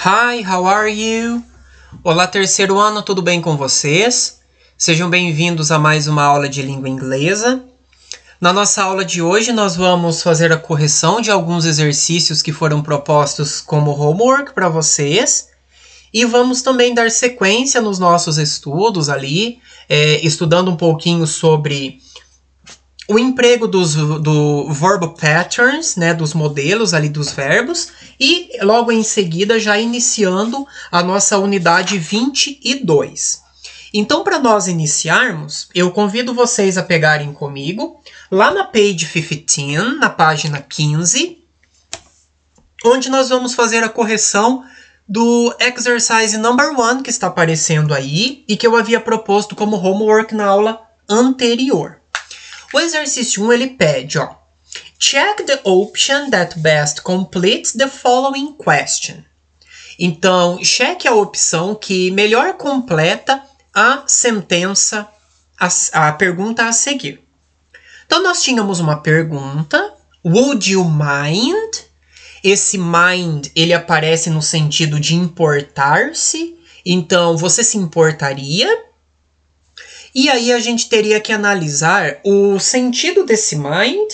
Hi, how are you? Olá, terceiro ano, tudo bem com vocês? Sejam bem-vindos a mais uma aula de língua inglesa. Na nossa aula de hoje, nós vamos fazer a correção de alguns exercícios que foram propostos como homework para vocês e vamos também dar sequência nos nossos estudos ali, é, estudando um pouquinho sobre o emprego dos, do verbo patterns, né, dos modelos ali dos verbos, e logo em seguida já iniciando a nossa unidade 22. Então, para nós iniciarmos, eu convido vocês a pegarem comigo lá na page 15, na página 15, onde nós vamos fazer a correção do exercise number one que está aparecendo aí e que eu havia proposto como homework na aula anterior. O exercício 1 ele pede, ó. Check the option that best completes the following question. Então, cheque a opção que melhor completa a sentença, a, a pergunta a seguir. Então, nós tínhamos uma pergunta: Would you mind? Esse mind ele aparece no sentido de importar-se. Então, você se importaria? E aí a gente teria que analisar o sentido desse mind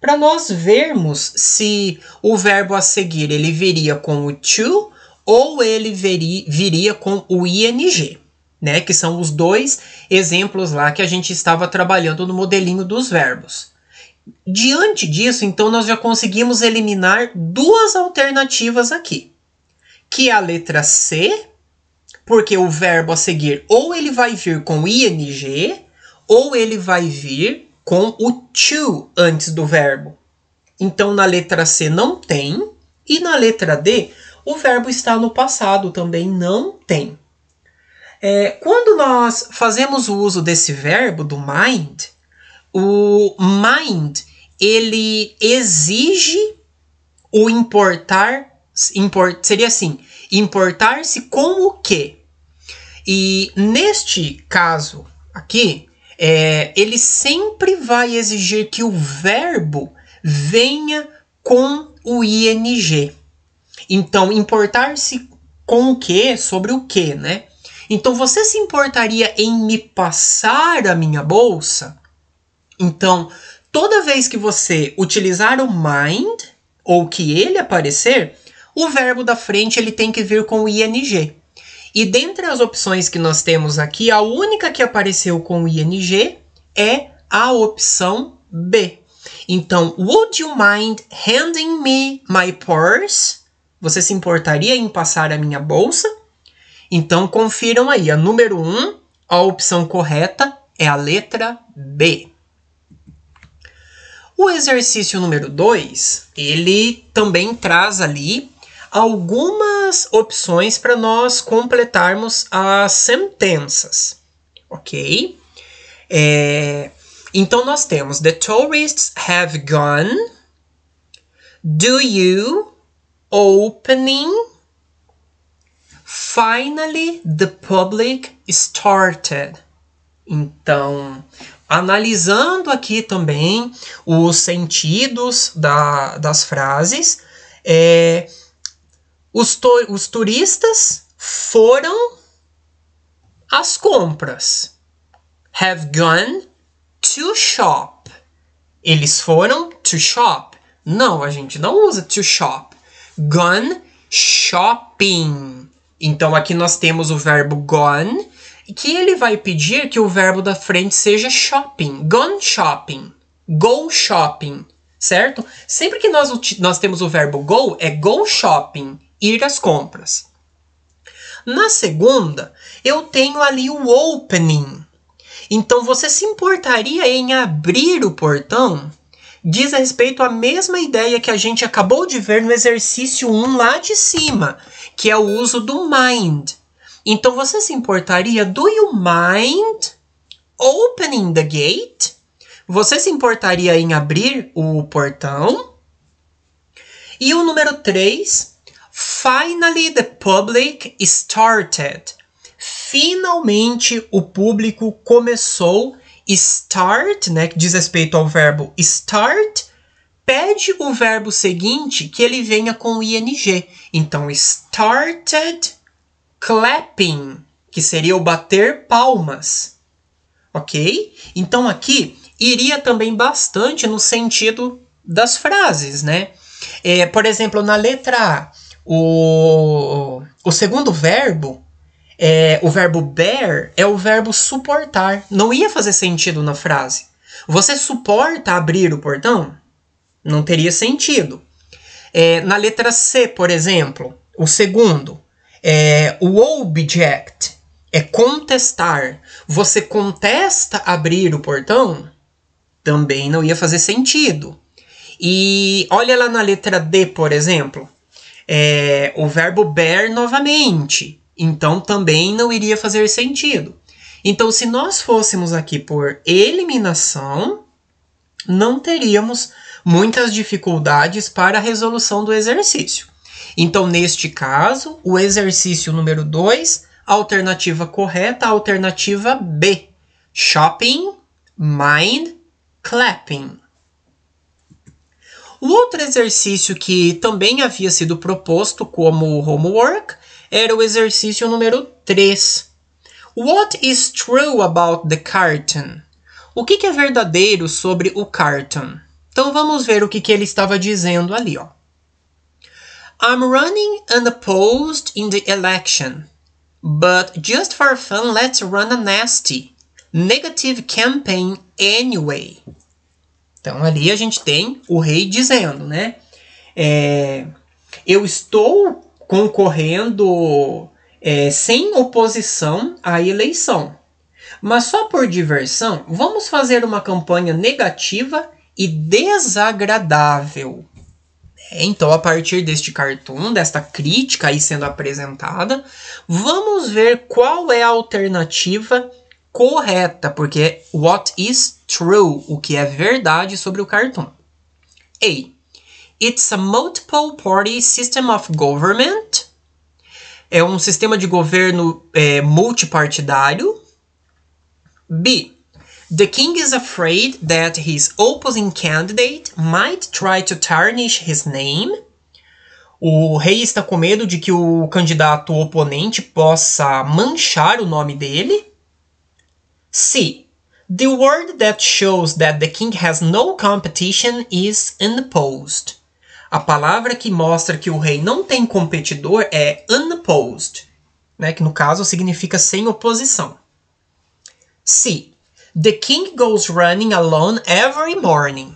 para nós vermos se o verbo a seguir ele viria com o to ou ele viria com o ing, né? Que são os dois exemplos lá que a gente estava trabalhando no modelinho dos verbos. Diante disso, então, nós já conseguimos eliminar duas alternativas aqui, que é a letra C porque o verbo a seguir ou ele vai vir com ing ou ele vai vir com o to antes do verbo. Então na letra C não tem e na letra D o verbo está no passado também não tem. É, quando nós fazemos o uso desse verbo do mind, o mind ele exige o importar, import, seria assim, importar-se com o que? E neste caso aqui, é, ele sempre vai exigir que o verbo venha com o ing. Então, importar-se com o que, sobre o que, né? Então, você se importaria em me passar a minha bolsa? Então, toda vez que você utilizar o mind, ou que ele aparecer, o verbo da frente ele tem que vir com o ing. E dentre as opções que nós temos aqui, a única que apareceu com o ING é a opção B. Então, would you mind handing me my purse? Você se importaria em passar a minha bolsa? Então, confiram aí. A número 1, um, a opção correta é a letra B. O exercício número 2, ele também traz ali algumas opções para nós completarmos as sentenças, ok? É, então nós temos The tourists have gone. Do you opening? Finally, the public started. Então, analisando aqui também os sentidos da, das frases, é, os, os turistas foram às compras. Have gone to shop. Eles foram to shop. Não, a gente não usa to shop. Gone shopping. Então aqui nós temos o verbo gone, que ele vai pedir que o verbo da frente seja shopping. Gone shopping. Go shopping. Certo? Sempre que nós, nós temos o verbo go, é go shopping ir às compras. Na segunda, eu tenho ali o opening. Então, você se importaria em abrir o portão? Diz a respeito à mesma ideia que a gente acabou de ver no exercício 1 lá de cima, que é o uso do mind. Então, você se importaria? Do you mind opening the gate? Você se importaria em abrir o portão? E o número 3, Finally the public started. Finalmente o público começou. Start, né, que diz respeito ao verbo start, pede o verbo seguinte que ele venha com o ing. Então started clapping, que seria o bater palmas. OK? Então aqui iria também bastante no sentido das frases, né? É, por exemplo, na letra A, o, o segundo verbo, é, o verbo bear, é o verbo suportar. Não ia fazer sentido na frase. Você suporta abrir o portão? Não teria sentido. É, na letra C, por exemplo, o segundo, é, o object é contestar. Você contesta abrir o portão? Também não ia fazer sentido. E olha lá na letra D, por exemplo, é, o verbo bear novamente. Então também não iria fazer sentido. Então, se nós fôssemos aqui por eliminação, não teríamos muitas dificuldades para a resolução do exercício. Então, neste caso, o exercício número 2, alternativa correta, alternativa B: shopping, mind, clapping. O outro exercício que também havia sido proposto como homework era o exercício número 3. What is true about the carton? O que, que é verdadeiro sobre o carton? Então vamos ver o que, que ele estava dizendo ali. Ó. I'm running unopposed in the election. But just for fun, let's run a nasty, negative campaign anyway. Então ali a gente tem o rei dizendo, né? É, eu estou concorrendo é, sem oposição à eleição. Mas só por diversão, vamos fazer uma campanha negativa e desagradável. É, então, a partir deste cartoon, desta crítica aí sendo apresentada, vamos ver qual é a alternativa correta, porque é what is true, o que é verdade sobre o cartoon. A. It's a multiple party system of government. É um sistema de governo é, multipartidário. B. The king is afraid that his opposing candidate might try to tarnish his name. O rei está com medo de que o candidato oponente possa manchar o nome dele. C. The word that shows that the king has no competition is unopposed. A palavra que mostra que o rei não tem competidor é unopposed, né, que no caso significa sem oposição. C. The king goes running alone every morning.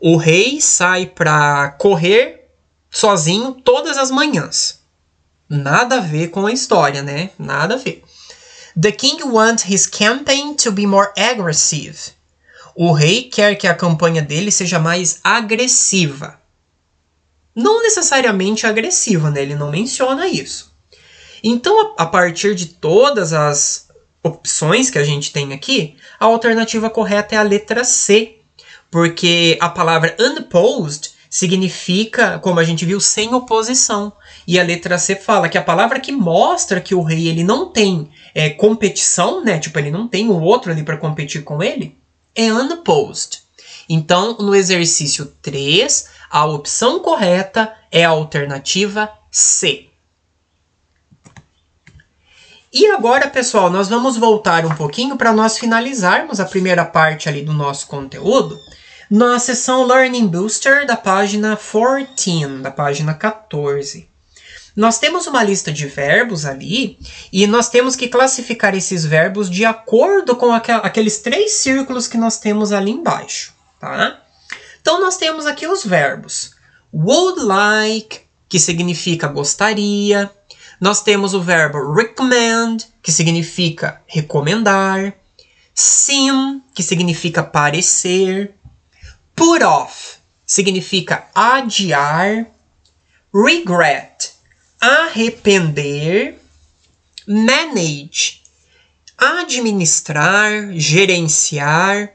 O rei sai para correr sozinho todas as manhãs. Nada a ver com a história, né? Nada a ver. The king wants his campaign to be more aggressive. O rei quer que a campanha dele seja mais agressiva. Não necessariamente agressiva, né? Ele não menciona isso. Então, a partir de todas as opções que a gente tem aqui, a alternativa correta é a letra C, porque a palavra unopposed significa, como a gente viu, sem oposição. E a letra C fala que a palavra que mostra que o rei ele não tem é, competição, né? Tipo, ele não tem o outro ali para competir com ele, é unopposed. Então, no exercício 3, a opção correta é a alternativa C. E agora, pessoal, nós vamos voltar um pouquinho para nós finalizarmos a primeira parte ali do nosso conteúdo na sessão Learning Booster da página 14, da página 14. Nós temos uma lista de verbos ali e nós temos que classificar esses verbos de acordo com aqueles três círculos que nós temos ali embaixo, tá? Então nós temos aqui os verbos would like, que significa gostaria. Nós temos o verbo recommend, que significa recomendar. Seem, que significa parecer. Put off, significa adiar. Regret, arrepender, manage, administrar, gerenciar,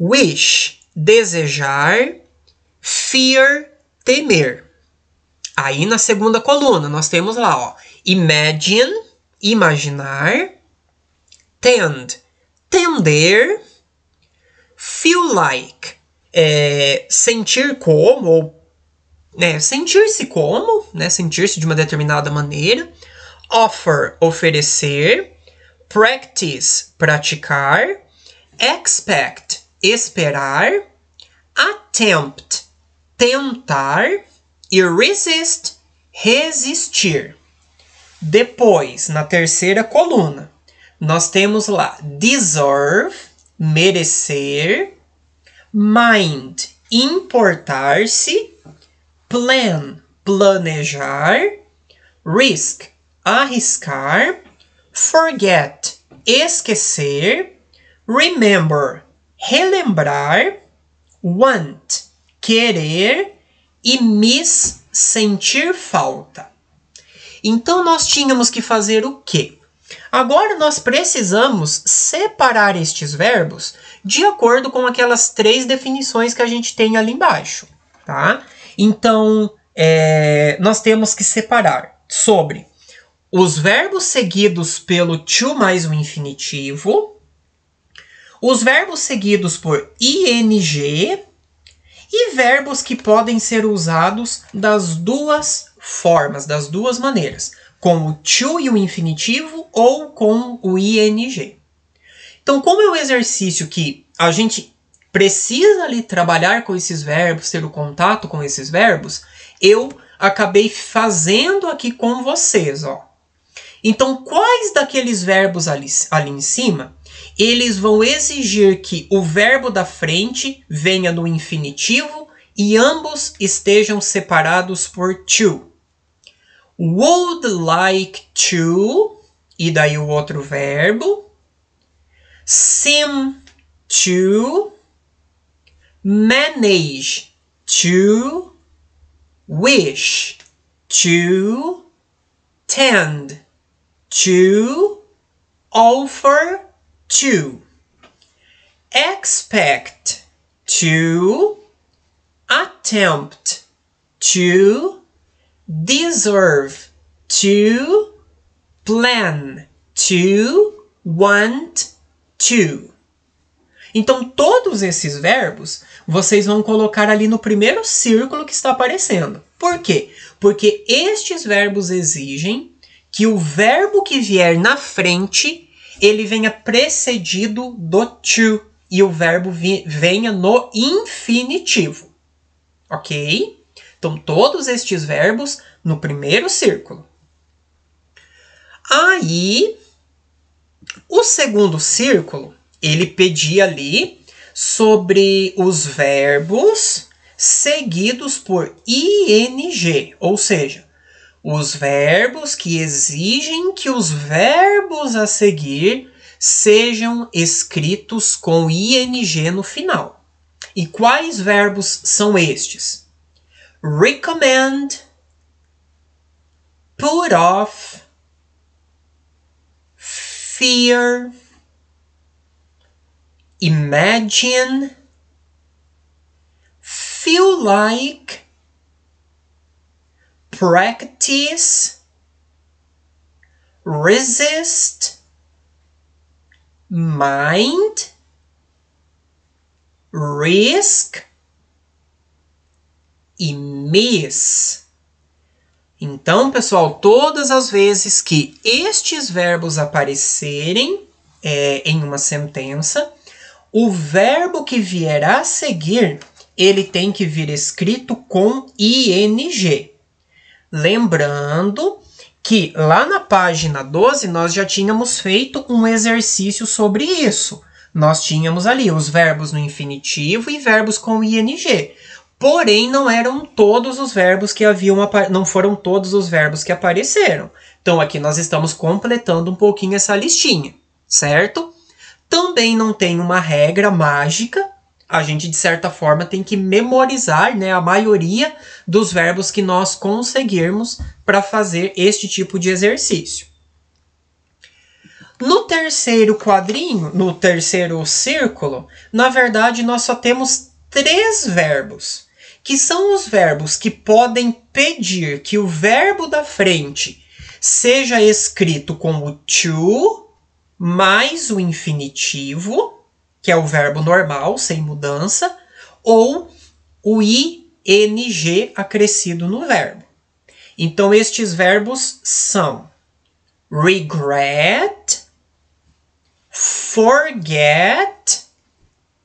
wish, desejar, fear, temer. Aí na segunda coluna nós temos lá, ó, imagine, imaginar, tend, tender, feel like, é, sentir como ou né, sentir-se como, né, sentir-se de uma determinada maneira. Offer, oferecer. Practice, praticar. Expect, esperar. Attempt, tentar. E resist, resistir. Depois, na terceira coluna, nós temos lá deserve, merecer, mind, importar-se plan, planejar, risk, arriscar, forget, esquecer, remember, relembrar, want, querer e miss, sentir falta. Então nós tínhamos que fazer o quê? Agora nós precisamos separar estes verbos de acordo com aquelas três definições que a gente tem ali embaixo, tá? Então, é, nós temos que separar sobre os verbos seguidos pelo to mais o infinitivo, os verbos seguidos por ing e verbos que podem ser usados das duas formas, das duas maneiras, com o to e o infinitivo ou com o ing. Então, como é um exercício que a gente precisa ali trabalhar com esses verbos, ter o contato com esses verbos, eu acabei fazendo aqui com vocês, ó. Então, quais daqueles verbos ali, ali em cima, eles vão exigir que o verbo da frente venha no infinitivo e ambos estejam separados por to. Would like to, e daí o outro verbo. Seem to, manage to wish to tend to offer to expect to attempt to deserve to plan to want to Então, todos esses verbos vocês vão colocar ali no primeiro círculo que está aparecendo. Por quê? Porque estes verbos exigem que o verbo que vier na frente ele venha precedido do to e o verbo venha no infinitivo. Ok? Então, todos estes verbos no primeiro círculo. Aí, o segundo círculo ele pedia ali sobre os verbos seguidos por ing, ou seja, os verbos que exigem que os verbos a seguir sejam escritos com ing no final. E quais verbos são estes? Recommend, put off, fear imagine, feel like, practice, resist, mind, risk e miss. Então, pessoal, todas as vezes que estes verbos aparecerem é, em uma sentença, o verbo que vier a seguir, ele tem que vir escrito com ing. Lembrando que lá na página 12 nós já tínhamos feito um exercício sobre isso. Nós tínhamos ali os verbos no infinitivo e verbos com ing. Porém, não eram todos os verbos que haviam não foram todos os verbos que apareceram. Então aqui nós estamos completando um pouquinho essa listinha, certo? Também não tem uma regra mágica. A gente, de certa forma, tem que memorizar né, a maioria dos verbos que nós conseguirmos para fazer este tipo de exercício. No terceiro quadrinho, no terceiro círculo, na verdade nós só temos três verbos, que são os verbos que podem pedir que o verbo da frente seja escrito como to, mais o infinitivo, que é o verbo normal, sem mudança, ou o ing acrescido no verbo. Então, estes verbos são regret, forget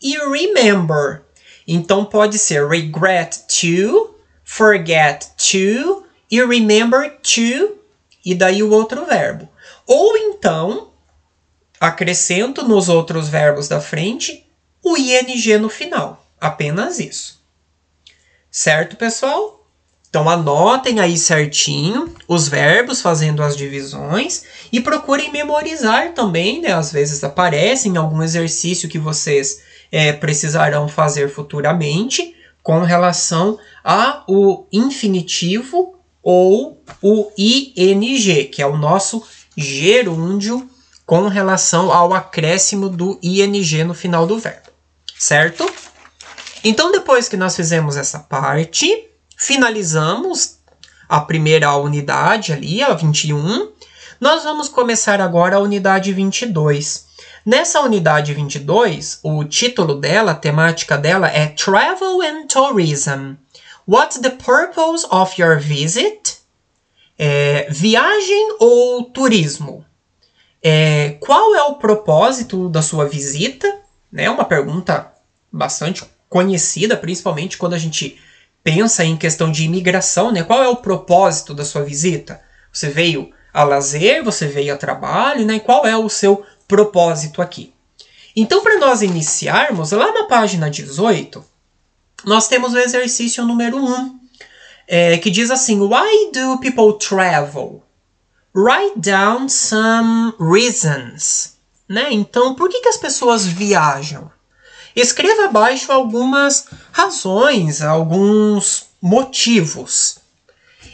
e remember. Então, pode ser regret to, forget to e remember to, e daí o outro verbo. Ou então, Acrescento nos outros verbos da frente o ing no final. Apenas isso. Certo, pessoal? Então anotem aí certinho os verbos fazendo as divisões e procurem memorizar também, né? Às vezes aparece em algum exercício que vocês é, precisarão fazer futuramente com relação a o infinitivo ou o ing, que é o nosso gerúndio com relação ao acréscimo do ing no final do verbo, certo? Então, depois que nós fizemos essa parte, finalizamos a primeira unidade ali, a 21, nós vamos começar agora a unidade 22. Nessa unidade 22, o título dela, a temática dela é Travel and Tourism. What's the purpose of your visit? É, viagem ou turismo? É, qual é o propósito da sua visita? Né, uma pergunta bastante conhecida, principalmente quando a gente pensa em questão de imigração, né? Qual é o propósito da sua visita? Você veio a lazer, você veio a trabalho, né? Qual é o seu propósito aqui? Então, para nós iniciarmos, lá na página 18, nós temos o exercício número 1, é, que diz assim: Why do people travel? Write down some reasons. Né? Então, por que, que as pessoas viajam? Escreva abaixo algumas razões, alguns motivos.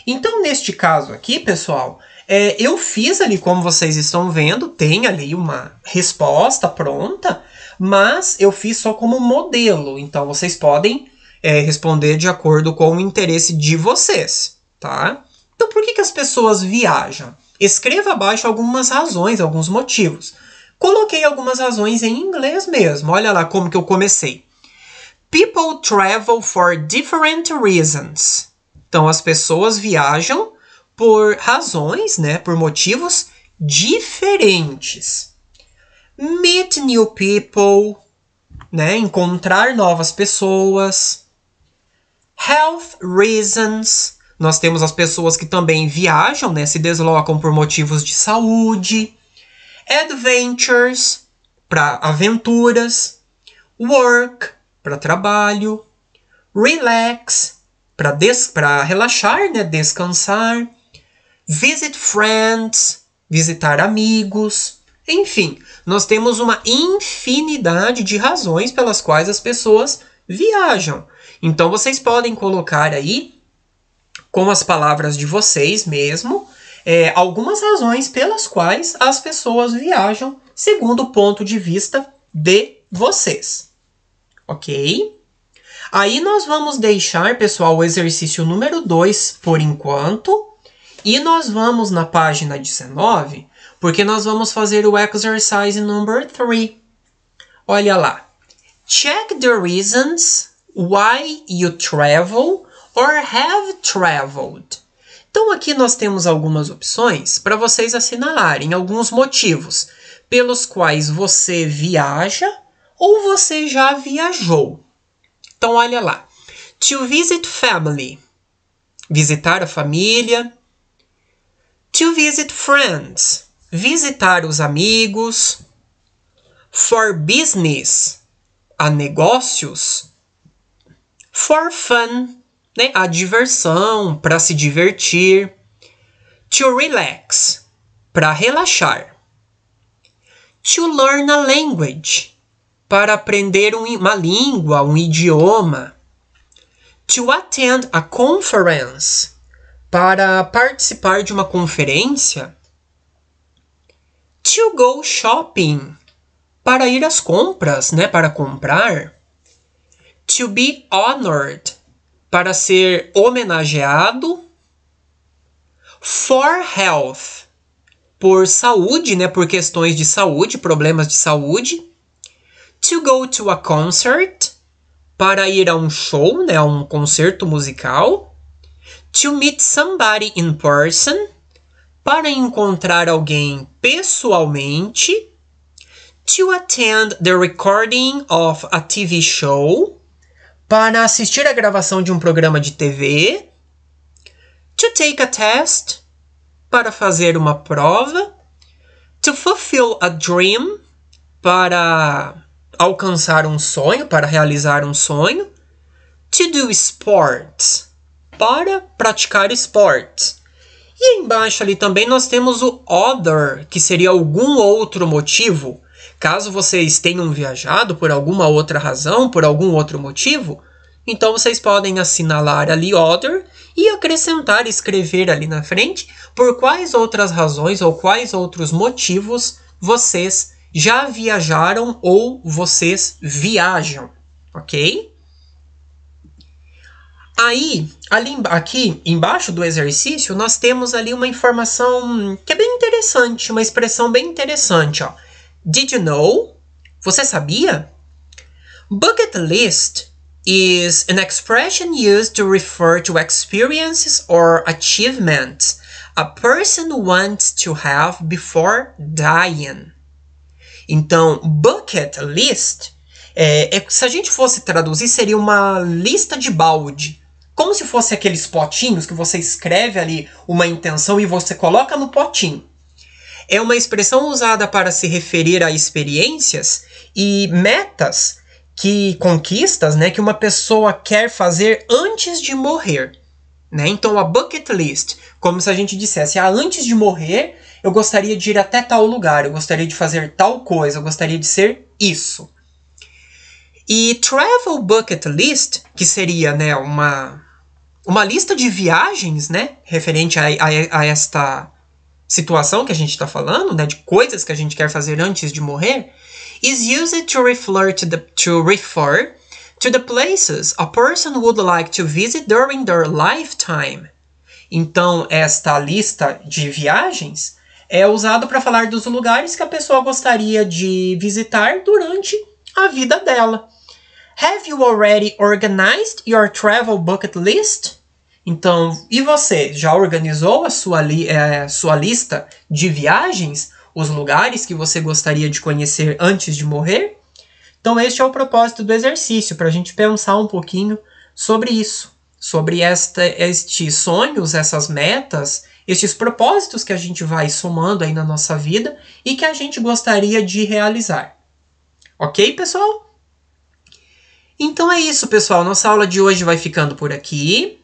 Então, neste caso aqui, pessoal, é, eu fiz ali, como vocês estão vendo, tem ali uma resposta pronta, mas eu fiz só como modelo. Então, vocês podem é, responder de acordo com o interesse de vocês, tá? Então, por que, que as pessoas viajam? Escreva abaixo algumas razões, alguns motivos. Coloquei algumas razões em inglês mesmo. Olha lá como que eu comecei. People travel for different reasons. Então as pessoas viajam por razões, né, por motivos diferentes. Meet new people, né, encontrar novas pessoas. Health reasons, nós temos as pessoas que também viajam, né, se deslocam por motivos de saúde, adventures para aventuras, work para trabalho, relax para des relaxar, né, descansar, visit friends, visitar amigos, enfim, nós temos uma infinidade de razões pelas quais as pessoas viajam. Então vocês podem colocar aí com as palavras de vocês mesmo, é, algumas razões pelas quais as pessoas viajam segundo o ponto de vista de vocês. Ok? Aí nós vamos deixar, pessoal, o exercício número 2 por enquanto. E nós vamos na página 19, porque nós vamos fazer o exercise number 3. Olha lá. Check the reasons why you travel or have traveled. Então aqui nós temos algumas opções para vocês assinalarem alguns motivos pelos quais você viaja ou você já viajou. Então olha lá. To visit family. Visitar a família. To visit friends. Visitar os amigos. For business. A negócios. For fun né, a diversão, para se divertir. To relax, para relaxar. To learn a language, para aprender uma língua, um idioma. To attend a conference, para participar de uma conferência. To go shopping, para ir às compras, né, para comprar. To be honored, para ser homenageado. For health, por saúde, né, por questões de saúde, problemas de saúde. To go to a concert, para ir a um show, né, a um concerto musical. To meet somebody in person, para encontrar alguém pessoalmente. To attend the recording of a TV show para assistir a gravação de um programa de TV, to take a test, para fazer uma prova, to fulfill a dream, para alcançar um sonho, para realizar um sonho, to do sports, para praticar esportes. E embaixo ali também nós temos o other, que seria algum outro motivo Caso vocês tenham viajado por alguma outra razão, por algum outro motivo, então vocês podem assinalar ali other e acrescentar, escrever ali na frente por quais outras razões ou quais outros motivos vocês já viajaram ou vocês viajam, ok? Aí, ali aqui embaixo do exercício, nós temos ali uma informação que é bem interessante, uma expressão bem interessante, ó Did you know? Você sabia? Bucket list is an expression used to refer to experiences or achievements a person wants to have before dying. Então, bucket list, é, é, se a gente fosse traduzir, seria uma lista de balde. Como se fosse aqueles potinhos que você escreve ali uma intenção e você coloca no potinho é uma expressão usada para se referir a experiências e metas que conquistas, né, que uma pessoa quer fazer antes de morrer. Né? Então a bucket list, como se a gente dissesse, ah, antes de morrer, eu gostaria de ir até tal lugar, eu gostaria de fazer tal coisa, eu gostaria de ser isso. E travel bucket list, que seria né, uma, uma lista de viagens, né, referente a, a, a esta situação que a gente está falando, né, de coisas que a gente quer fazer antes de morrer, is used to refer to, the, to refer to the places a person would like to visit during their lifetime. Então, esta lista de viagens é usado para falar dos lugares que a pessoa gostaria de visitar durante a vida dela. Have you already organized your travel bucket list? Então, e você já organizou a sua, li, é, sua lista de viagens? Os lugares que você gostaria de conhecer antes de morrer? Então, este é o propósito do exercício, para a gente pensar um pouquinho sobre isso, sobre esta, estes sonhos, essas metas, estes propósitos que a gente vai somando aí na nossa vida e que a gente gostaria de realizar. Ok, pessoal? Então é isso, pessoal. Nossa aula de hoje vai ficando por aqui.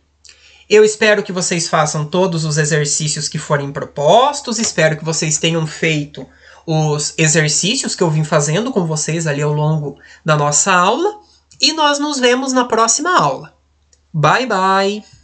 Eu espero que vocês façam todos os exercícios que forem propostos, espero que vocês tenham feito os exercícios que eu vim fazendo com vocês ali ao longo da nossa aula e nós nos vemos na próxima aula. Bye bye!